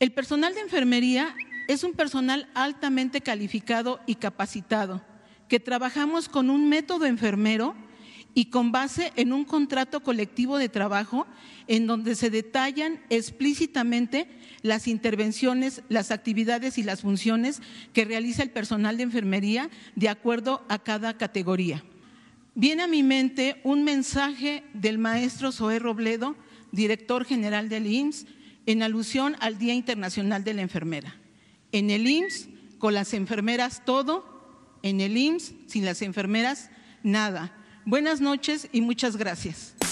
El personal de enfermería es un personal altamente calificado y capacitado, que trabajamos con un método enfermero y con base en un contrato colectivo de trabajo en donde se detallan explícitamente las intervenciones, las actividades y las funciones que realiza el personal de enfermería de acuerdo a cada categoría. Viene a mi mente un mensaje del maestro Zoé Robledo, director general del IMSS, en alusión al Día Internacional de la Enfermera. En el IMSS, con las enfermeras todo, en el IMSS, sin las enfermeras nada. Buenas noches y muchas gracias.